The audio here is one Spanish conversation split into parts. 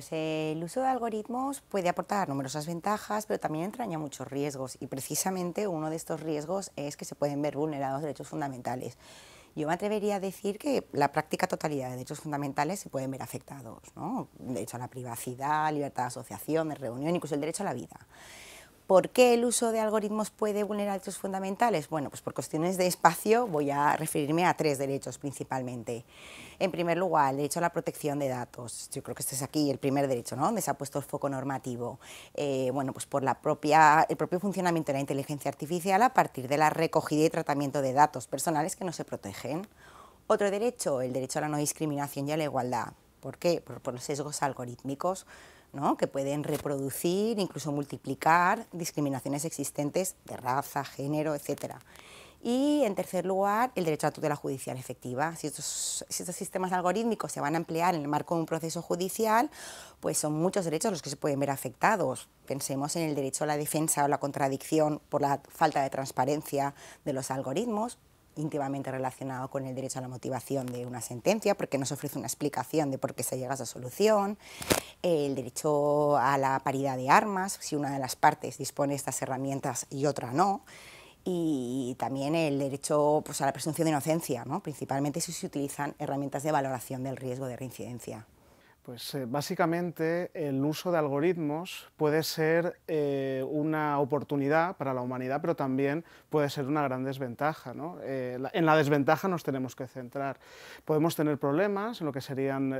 Pues, eh, el uso de algoritmos puede aportar numerosas ventajas, pero también entraña muchos riesgos y precisamente uno de estos riesgos es que se pueden ver vulnerados derechos fundamentales. Yo me atrevería a decir que la práctica totalidad de derechos fundamentales se pueden ver afectados, ¿no? derecho a la privacidad, libertad de asociación, de reunión, incluso el derecho a la vida. ¿Por qué el uso de algoritmos puede vulnerar derechos fundamentales? Bueno, pues por cuestiones de espacio voy a referirme a tres derechos principalmente. En primer lugar, el derecho a la protección de datos. Yo creo que este es aquí el primer derecho, ¿no? Donde se ha puesto el foco normativo. Eh, bueno, pues por la propia, el propio funcionamiento de la inteligencia artificial a partir de la recogida y tratamiento de datos personales que no se protegen. Otro derecho, el derecho a la no discriminación y a la igualdad. ¿Por qué? Por, por los sesgos algorítmicos que pueden reproducir, incluso multiplicar discriminaciones existentes de raza, género, etc. Y, en tercer lugar, el derecho a tutela judicial efectiva. Si si estos sistemas algorítmicos se van a emplear en el marco de un proceso judicial, pues son muchos derechos los que se pueden ver afectados. Pensemos en el derecho a la defensa o la contradicción por la falta de transparencia de los algoritmos, íntimamente relacionado con el derecho a la motivación de una sentencia, porque nos ofrece una explicación de por qué se llega a esa solución, el derecho a la paridad de armas, si una de las partes dispone de estas herramientas y otra no, y también el derecho pues, a la presunción de inocencia, ¿no? principalmente si se utilizan herramientas de valoración del riesgo de reincidencia. Pues eh, básicamente el uso de algoritmos puede ser eh, una oportunidad para la humanidad, pero también puede ser una gran desventaja. Eh, en la desventaja nos tenemos que centrar. Podemos tener problemas en lo que serían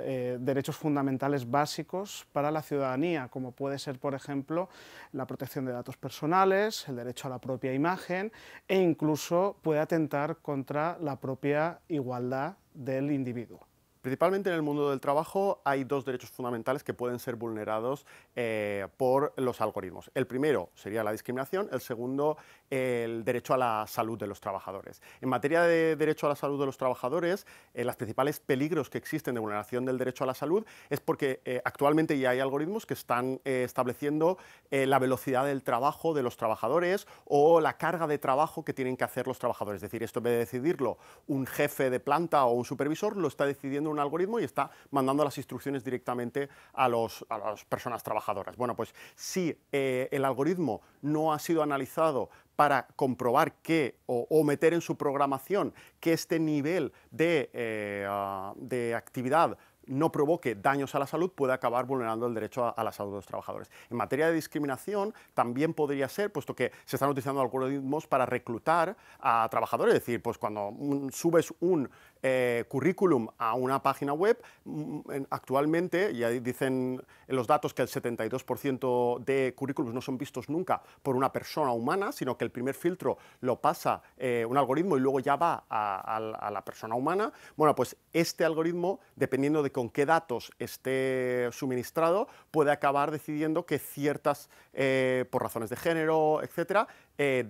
derechos fundamentales básicos para la ciudadanía, como puede ser, por ejemplo, la protección de datos personales, el derecho a la propia imagen e incluso puede atentar contra la propia igualdad del individuo. Principalmente en el mundo del trabajo hay dos derechos fundamentales que pueden ser vulnerados eh, por los algoritmos. El primero sería la discriminación, el segundo el derecho a la salud de los trabajadores. En materia de derecho a la salud de los trabajadores, eh, los principales peligros que existen de vulneración del derecho a la salud es porque eh, actualmente ya hay algoritmos que están eh, estableciendo la velocidad del trabajo de los trabajadores o la carga de trabajo que tienen que hacer los trabajadores. Es decir, esto en de decidirlo un jefe de planta o un supervisor, lo está decidiendo un algoritmo y está mandando las instrucciones directamente a las personas trabajadoras. Bueno, pues si el algoritmo no ha sido analizado para comprobar que o, meter en su programación que este nivel de, eh, ah, actividad no provoque daños a la salud puede acabar vulnerando el derecho a, la salud de los trabajadores. En materia de discriminación también podría ser, puesto que se están utilizando algoritmos para reclutar a trabajadores, es decir, pues cuando subes un eh, currículum a una página web, mm, actualmente, ya dicen en los datos que el 72% de currículums no son vistos nunca por una persona humana, sino que el primer filtro lo pasa eh, un algoritmo y luego ya va a, la persona humana. Bueno, pues este algoritmo, dependiendo de con qué datos esté suministrado, puede acabar decidiendo que ciertas, eh, por razones de género, etcétera,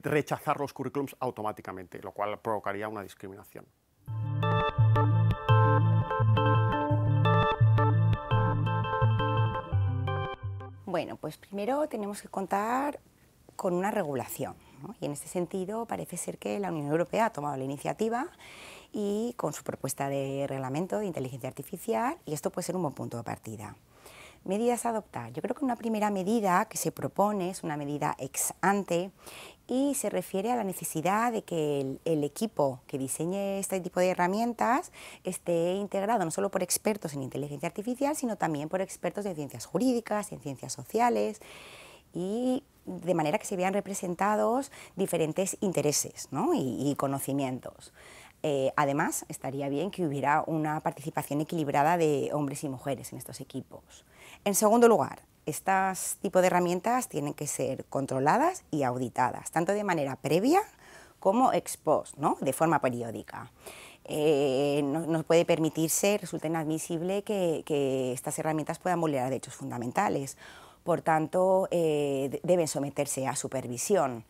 rechazar los currículums automáticamente, lo cual provocaría una discriminación. Bueno, pues primero tenemos que contar con una regulación. Y en este sentido parece ser que la Unión Europea ha tomado la iniciativa y con su propuesta de reglamento de inteligencia artificial y esto puede ser un buen punto de partida. Medidas a adoptar. Yo creo que una primera medida que se propone es una medida ex ante y se refiere a la necesidad de que el, equipo que diseñe este tipo de herramientas esté integrado no solo por expertos en inteligencia artificial, sino también por expertos en ciencias jurídicas, en ciencias sociales y de manera que se vean representados diferentes intereses y conocimientos. Eh, además, estaría bien que hubiera una participación equilibrada de hombres y mujeres en estos equipos. En segundo lugar, estas tipos de herramientas tienen que ser controladas y auditadas, tanto de manera previa como ex post, ¿no? de forma periódica. Eh, no, puede permitirse, resulta inadmisible que, estas herramientas puedan vulnerar derechos fundamentales por tanto, eh, deben someterse a supervisión.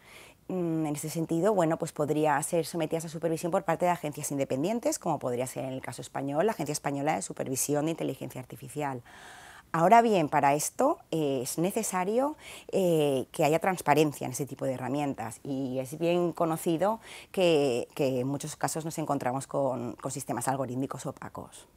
Mm, en ese sentido, bueno, pues podría ser sometidas a supervisión por parte de agencias independientes, como podría ser en el caso español, la Agencia Española de Supervisión de Inteligencia Artificial. Ahora bien, para esto eh, es necesario eh, que haya transparencia en ese tipo de herramientas y es bien conocido que, en muchos casos nos encontramos con sistemas algorítmicos opacos.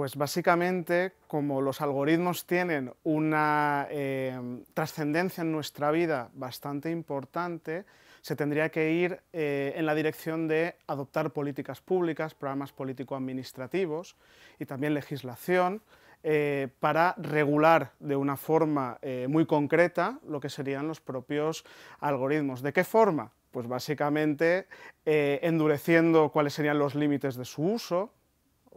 Pues básicamente, como los algoritmos tienen una eh, trascendencia en nuestra vida bastante importante, se tendría que ir eh, en la dirección de adoptar políticas públicas, programas político-administrativos y también legislación eh, para regular de una forma muy concreta lo que serían los propios algoritmos. ¿De qué forma? Pues básicamente endureciendo cuáles serían los límites de su uso,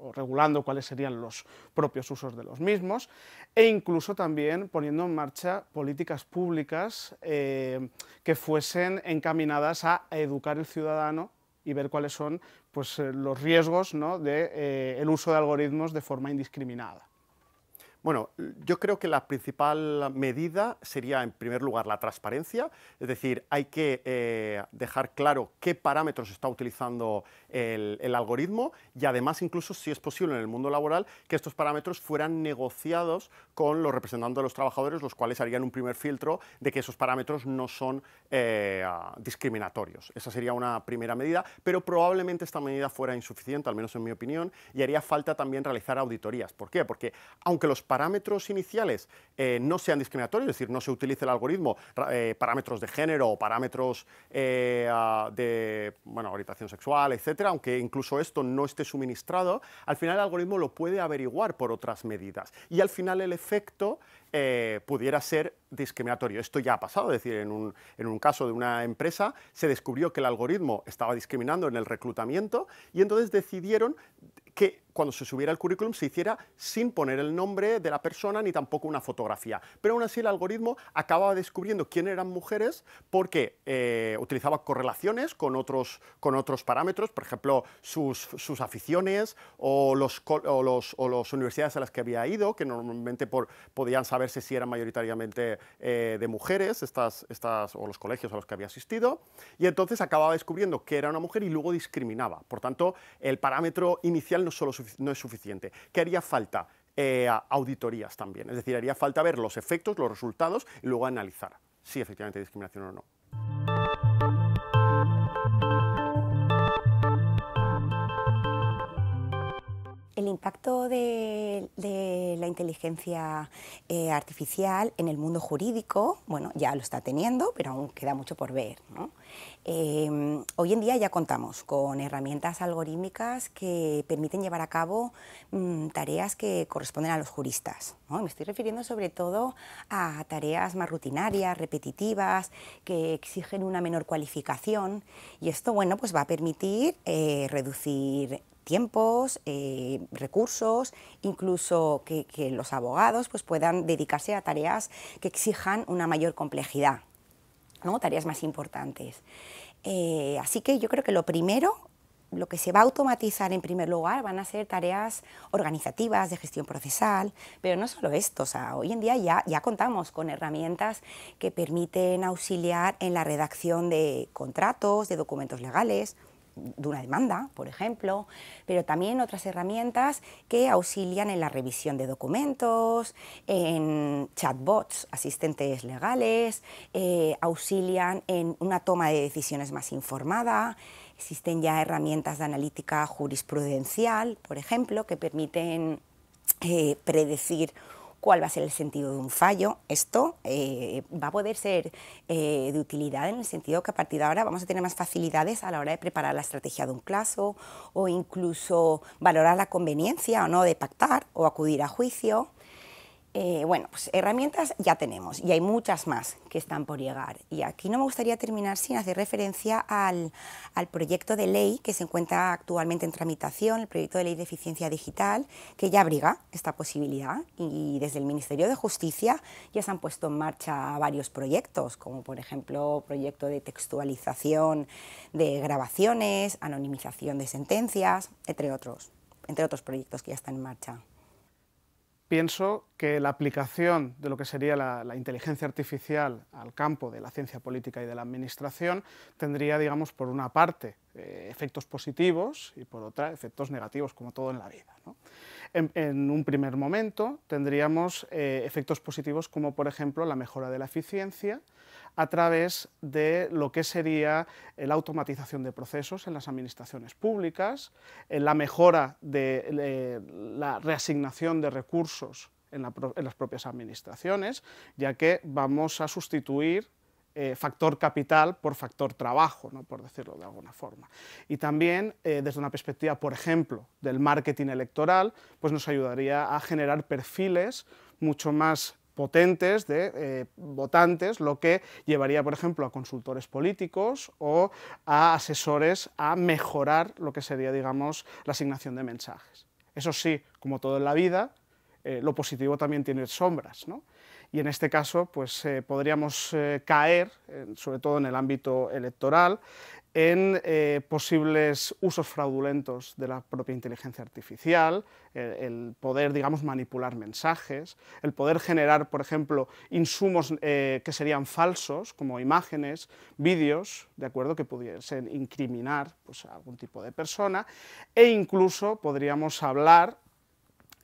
o regulando cuáles serían los propios usos de los mismos, e incluso también poniendo en marcha políticas públicas eh, que fuesen encaminadas a educar al ciudadano y ver cuáles son pues, eh, los riesgos ¿no? del de, eh, el uso de algoritmos de forma indiscriminada. Bueno, yo creo que la principal medida sería, en primer lugar, la transparencia, es decir, hay que eh, dejar claro qué parámetros está utilizando el, algoritmo y además, incluso si es posible en el mundo laboral, que estos parámetros fueran negociados con los representantes de los trabajadores, los cuales harían un primer filtro de que esos parámetros no son eh, ah, discriminatorios. Esa sería una primera medida, pero probablemente esta medida fuera insuficiente, al menos en mi opinión, y haría falta también realizar auditorías. ¿Por qué? Porque aunque los parámetros iniciales eh, no sean discriminatorios, es decir, no se utilice el algoritmo eh, parámetros de género o parámetros eh, de bueno, orientación sexual, etcétera, aunque incluso esto no esté suministrado, al final el algoritmo lo puede averiguar por otras medidas. Y al final el efecto pudiera ser discriminatorio. Esto ya ha pasado, es decir, en un, en un, caso de una empresa se descubrió que el algoritmo estaba discriminando en el reclutamiento y entonces decidieron que cuando se subiera el currículum se hiciera sin poner el nombre de la persona ni tampoco una fotografía. Pero aún así el algoritmo acababa descubriendo quién eran mujeres porque eh, utilizaba correlaciones con otros, con otros parámetros, por ejemplo, sus, sus aficiones o las o los, o los universidades a las que había ido, que normalmente por, podían saberse si eran mayoritariamente eh, de mujeres, estas, estas, o los colegios a los que había asistido, y entonces acababa descubriendo que era una mujer y luego discriminaba. Por tanto, el parámetro inicial no solo no es suficiente. ¿Qué haría falta? Eh, auditorías también. Es decir, haría falta ver los efectos, los resultados y luego analizar si efectivamente hay discriminación o no. El impacto de, la inteligencia eh, artificial en el mundo jurídico, bueno, ya lo está teniendo, pero aún queda mucho por ver. Em, hoy en día ya contamos con herramientas algorítmicas que permiten llevar a cabo mm, tareas que corresponden a los juristas. Me estoy refiriendo sobre todo a tareas más rutinarias, repetitivas, que exigen una menor cualificación y esto, bueno, pues va a permitir eh, reducir tiempos, eh, recursos, incluso que, los abogados pues, puedan dedicarse a tareas que exijan una mayor complejidad, tareas más importantes. Eh, así que yo creo que lo primero, lo que se va a automatizar en primer lugar van a ser tareas organizativas, de gestión procesal, pero no solo esto, o hoy en día ya contamos con herramientas que permiten auxiliar en la redacción de contratos, de documentos legales, de una demanda, por ejemplo, pero también otras herramientas que auxilian en la revisión de documentos, en chatbots, asistentes legales, eh, auxilian en una toma de decisiones más informada. Existen ya herramientas de analítica jurisprudencial, por ejemplo, que permiten eh, predecir cuál va a ser el sentido de un fallo. Esto eh, va a poder ser eh, de utilidad en el sentido que a partir de ahora vamos a tener más facilidades a la hora de preparar la estrategia de un plazo o incluso valorar la conveniencia o no de pactar o acudir a juicio. Eh, bueno, pues herramientas ya tenemos y hay muchas más que están por llegar. Y aquí no me gustaría terminar sin hacer referencia al, al, proyecto de ley que se encuentra actualmente en tramitación, el proyecto de ley de eficiencia digital, que ya abriga esta posibilidad y desde el Ministerio de Justicia ya se han puesto en marcha varios proyectos, como por ejemplo proyecto de textualización de grabaciones, anonimización de sentencias, entre otros, entre otros proyectos que ya están en marcha pienso que la aplicación de lo que sería la, inteligencia artificial al campo de la ciencia política y de la administración tendría, digamos, por una parte eh, efectos positivos y por otra efectos negativos, como todo en la vida. En, un primer momento tendríamos eh, efectos positivos como por ejemplo la mejora de la eficiencia a través de lo que sería eh, la automatización de procesos en las administraciones públicas, en eh, la mejora de, la reasignación de recursos en las propias administraciones, ya que vamos a sustituir eh, factor capital por factor trabajo, por decirlo de alguna forma. Y también, eh, desde una perspectiva, por ejemplo, del marketing electoral, pues nos ayudaría a generar perfiles mucho más potentes de eh, votantes, lo que llevaría, por ejemplo, a consultores políticos o a asesores a mejorar lo que sería, digamos, la asignación de mensajes. Eso sí, como todo en la vida, lo positivo también tiene sombras, y en este caso pues, eh, podríamos eh, caer, eh, sobre todo en el ámbito electoral, en posibles usos fraudulentos de la propia inteligencia artificial, el, poder, digamos, manipular mensajes, el poder generar, por ejemplo, insumos que serían falsos, como imágenes, vídeos, ¿de acuerdo?, que pudiesen incriminar pues, a algún tipo de persona, e incluso podríamos hablar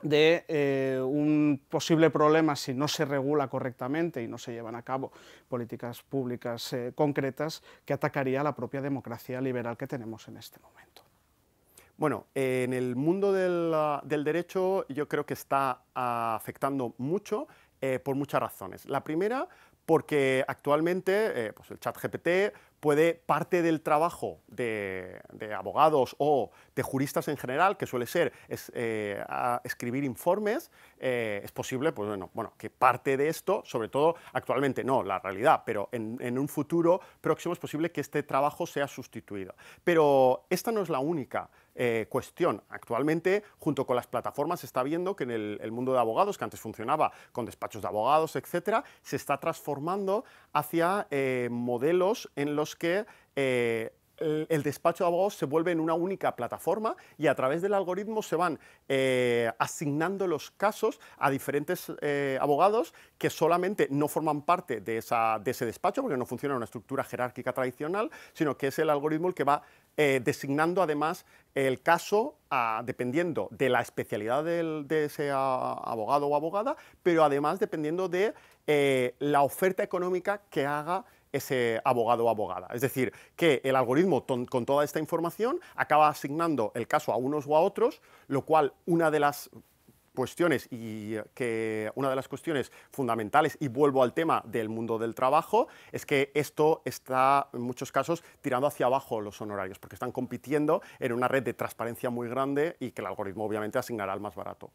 de eh, un posible problema si no se regula correctamente y no se llevan a cabo políticas públicas eh, concretas que atacaría la propia democracia liberal que tenemos en este momento. Bueno, en el mundo del, derecho yo creo que está afectando mucho eh, por muchas razones. La primera, porque actualmente pues el chat GPT puede parte del trabajo de, abogados o de juristas en general, que suele ser eh, escribir informes, eh, es posible, pues bueno, bueno, que parte de esto, sobre todo actualmente no, la realidad, pero en, un futuro próximo es posible que este trabajo sea sustituido. Pero esta no es la única. Eh, cuestión. Actualmente, junto con las plataformas, se está viendo que en el, mundo de abogados, que antes funcionaba con despachos de abogados, etcétera, se está transformando hacia eh, modelos en los que eh, el despacho de abogados se vuelve en una única plataforma y a través del algoritmo se van eh, asignando los casos a diferentes eh, abogados que solamente no forman parte de, ese despacho, porque no funciona una estructura jerárquica tradicional, sino que es el algoritmo el que va designando además el caso dependiendo de la especialidad de ese abogado o abogada, pero además dependiendo de la oferta económica que haga ese abogado o abogada. Es decir, que el algoritmo con toda esta información acaba asignando el caso a unos o a otros, lo cual una de las cuestiones y una de las cuestiones fundamentales, y vuelvo al tema del mundo del trabajo, es que esto está en muchos casos tirando hacia abajo los honorarios, porque están compitiendo en una red de transparencia muy grande y que el algoritmo obviamente asignará al más barato.